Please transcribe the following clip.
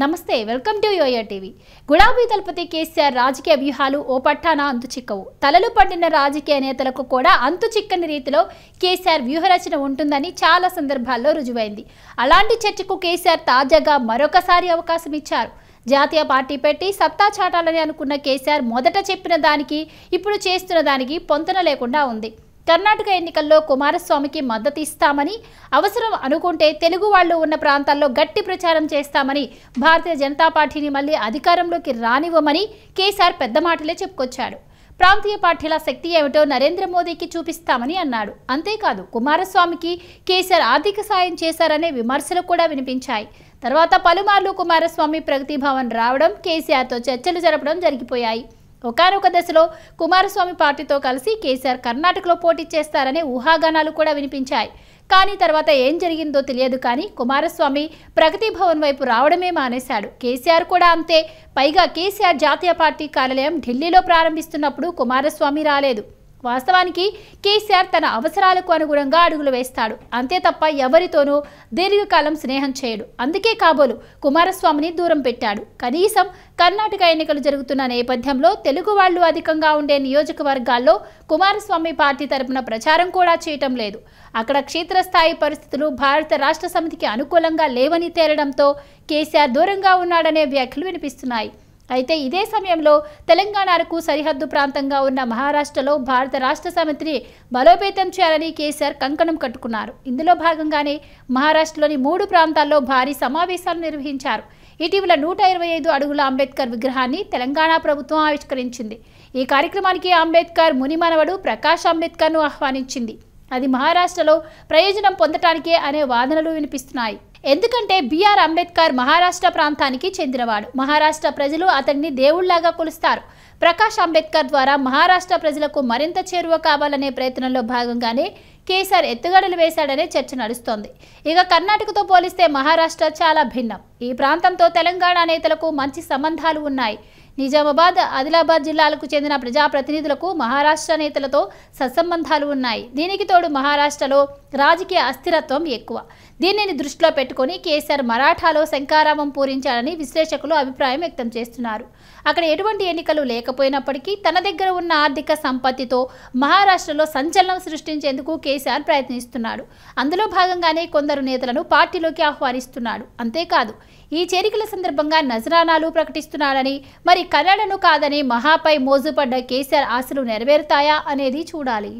నమస్తే welcome to yo-yo TV గులాబీ దళపతి కేసీఆర్ రాజకీయ వ్యూహాలు ఓ పట్టాన అంతు చిక్కవు తలలు పడిన రాజకీయ నేతలకు కూడా అంతు చిక్కని రీతిలో కేసీఆర్ వ్యూహరచన ఉంటుందని చాలా సందర్భాల్లో రుజువైంది అలాంటి చర్చకు కేసీఆర్ తాజాగా మరొకసారి అవకాశం ఇచ్చారు జాతీయ పార్టీ పెట్టి సత్తా చాటాలని అనుకున్న కేసీఆర్ మొదట చెప్పిన దానికి ఇప్పుడు చేస్తున్న దానికి పొంతన లేకుండా ఉంది కర్ణాటక ఎన్నికల్లో కుమారస్వామికి మద్దతు ఇస్తామని అవసరం అనుకుంటే తెలుగు వాళ్లు ఉన్న ప్రాంతాల్లో గట్టి ప్రచారం చేస్తామని భారతీయ జనతా పార్టీని మళ్లీ అధికారంలోకి రానివ్వమని కేసీఆర్ పెద్ద మాటలే చెప్పుకొచ్చాడు ప్రాంతీయ పార్టీల శక్తి ఏమిటో నరేంద్ర మోదీకి చూపిస్తామని అన్నాడు అంతేకాదు కుమారస్వామికి కేసీఆర్ ఆర్థిక సాయం చేశారనే విమర్శలు కూడా వినిపించాయి తర్వాత పలుమార్లు కుమారస్వామి ప్రగతి భవన్ రావడం కేసీఆర్తో చర్చలు జరపడం జరిగిపోయాయి ఒకనొక దశలో కుమారస్వామి పార్టీతో కలిసి కేసీఆర్ కర్ణాటకలో పోటీ చేస్తారనే ఊహాగానాలు కూడా వినిపించాయి కానీ తర్వాత ఏం జరిగిందో తెలియదు కానీ కుమారస్వామి ప్రగతి భవన్ వైపు రావడమే మానేశాడు కేసీఆర్ కూడా అంతే పైగా కేసీఆర్ జాతీయ పార్టీ కార్యాలయం ఢిల్లీలో ప్రారంభిస్తున్నప్పుడు కుమారస్వామి రాలేదు వాస్తవానికి కేసీఆర్ తన అవసరాలకు అనుగుణంగా అడుగులు వేస్తాడు అంతే తప్ప ఎవరితోనూ దీర్ఘకాలం స్నేహం చేయడు అందుకే కాబోలు కుమారస్వామిని దూరం పెట్టాడు కనీసం కర్ణాటక ఎన్నికలు జరుగుతున్న నేపథ్యంలో తెలుగు వాళ్ళు అధికంగా ఉండే నియోజకవర్గాల్లో కుమారస్వామి పార్టీ తరపున ప్రచారం కూడా చేయటం లేదు అక్కడ క్షేత్రస్థాయి పరిస్థితులు భారత రాష్ట్ర సమితికి అనుకూలంగా లేవని తేలడంతో కేసీఆర్ దూరంగా ఉన్నాడనే వ్యాఖ్యలు వినిపిస్తున్నాయి అయితే ఇదే సమయంలో తెలంగాణకు సరిహద్దు ప్రాంతంగా ఉన్న మహారాష్ట్రలో భారత రాష్ట్ర సమితిని బలోపేతం చేయాలని కేసీఆర్ కంకణం కట్టుకున్నారు ఇందులో భాగంగానే మహారాష్ట్రలోని మూడు ప్రాంతాల్లో భారీ సమావేశాలు నిర్వహించారు ఇటీవల నూట ఇరవై ఐదు అడుగుల అంబేద్కర్ విగ్రహాన్ని తెలంగాణ ప్రభుత్వం ఆవిష్కరించింది ఈ కార్యక్రమానికి అంబేద్కర్ మునిమనవడు ప్రకాష్ అంబేద్కర్ను ఆహ్వానించింది అది మహారాష్ట్రలో ప్రయోజనం పొందటానికే అనే వాదనలు వినిపిస్తున్నాయి ఎందుకంటే బీఆర్ అంబేద్కర్ మహారాష్ట్ర ప్రాంతానికి చెందినవాడు మహారాష్ట్ర ప్రజలు అతన్ని దేవుళ్లాగా కొలుస్తారు ప్రకాష్ అంబేద్కర్ ద్వారా మహారాష్ట్ర ప్రజలకు మరింత చేరువ కావాలనే ప్రయత్నంలో భాగంగానే కేసీఆర్ ఎత్తుగడలు వేశాడనే చర్చ నడుస్తోంది ఇక కర్ణాటకతో పోలిస్తే మహారాష్ట్ర చాలా భిన్నం ఈ ప్రాంతంతో తెలంగాణ నేతలకు మంచి సంబంధాలు ఉన్నాయి నిజామాబాద్ ఆదిలాబాద్ జిల్లాలకు చెందిన ప్రజాప్రతినిధులకు మహారాష్ట్ర నేతలతో సత్సంబంధాలు ఉన్నాయి దీనికి తోడు మహారాష్ట్రలో రాజకీయ అస్థిరత్వం ఎక్కువ దీనిని దృష్టిలో పెట్టుకుని కేసీఆర్ మరాఠాలో శంకారామం పూరించాలని విశ్లేషకులు అభిప్రాయం వ్యక్తం చేస్తున్నారు అక్కడ ఎటువంటి ఎన్నికలు లేకపోయినప్పటికీ తన దగ్గర ఉన్న ఆర్థిక సంపత్తితో మహారాష్ట్రలో సంచలనం సృష్టించేందుకు కేసీఆర్ ప్రయత్నిస్తున్నాడు అందులో భాగంగానే కొందరు నేతలను పార్టీలోకి ఆహ్వానిస్తున్నాడు అంతేకాదు ఈ చేరికల సందర్భంగా నజరానాలు ప్రకటిస్తున్నాడని మరి కన్నడను కాదని మహాపై మోజుపడ్డ కేసీఆర్ ఆశలు నెరవేరుతాయా అనేది చూడాలి